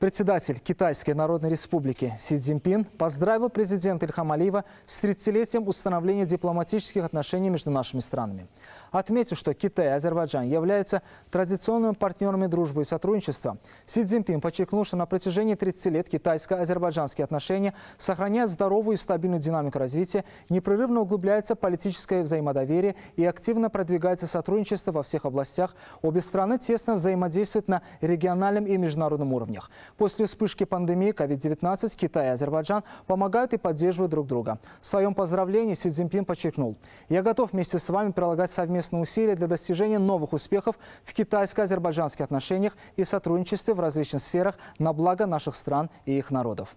Председатель Китайской Народной Республики Си Цзиньпин поздравил президента Ильхам Алиева с 30-летием установления дипломатических отношений между нашими странами. Отметив, что Китай и Азербайджан являются традиционными партнерами дружбы и сотрудничества, Си Цзиньпин подчеркнул, что на протяжении 30 лет китайско-азербайджанские отношения сохраняют здоровую и стабильную динамику развития, непрерывно углубляется политическое взаимодоверие и активно продвигается сотрудничество во всех областях. Обе страны тесно взаимодействуют на региональном и международном уровнях. После вспышки пандемии COVID-19 Китай и Азербайджан помогают и поддерживают друг друга. В своем поздравлении Си Цзиньпин подчеркнул, «Я готов вместе с вами прилагать совместные усилия для достижения новых успехов в китайско-азербайджанских отношениях и сотрудничестве в различных сферах на благо наших стран и их народов».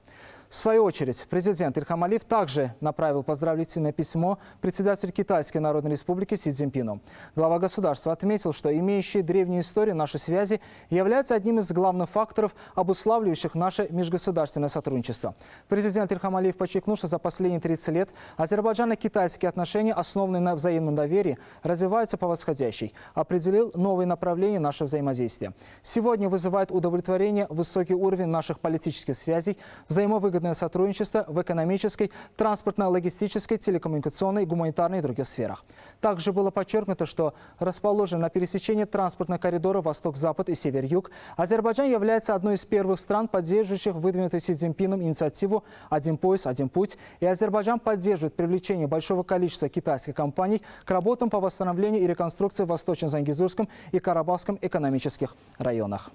В свою очередь, президент Ильхам Алиев также направил поздравительное письмо председателю Китайской Народной Республики Си Цзиньпину. Глава государства отметил, что имеющие древнюю историю наши связи являются одним из главных факторов, обуславливающих наше межгосударственное сотрудничество. Президент Ильхам Алиев подчеркнул, что за последние 30 лет азербайджано-китайские отношения, основанные на взаимном доверии, развиваются по восходящей, определил новые направления нашего взаимодействия. Сегодня вызывает удовлетворение высокий уровень наших политических связей, взаимовыгодных выгодное сотрудничество в экономической, транспортно-логистической, телекоммуникационной, гуманитарной и других сферах. Также было подчеркнуто, что расположен на пересечении транспортного коридора Восток-Запад и Север-Юг, Азербайджан является одной из первых стран, поддерживающих выдвинутую Си Цзиньпином инициативу «Один пояс, один путь», и Азербайджан поддерживает привлечение большого количества китайских компаний к работам по восстановлению и реконструкции в Восточно-Зангизурском и Карабахском экономических районах.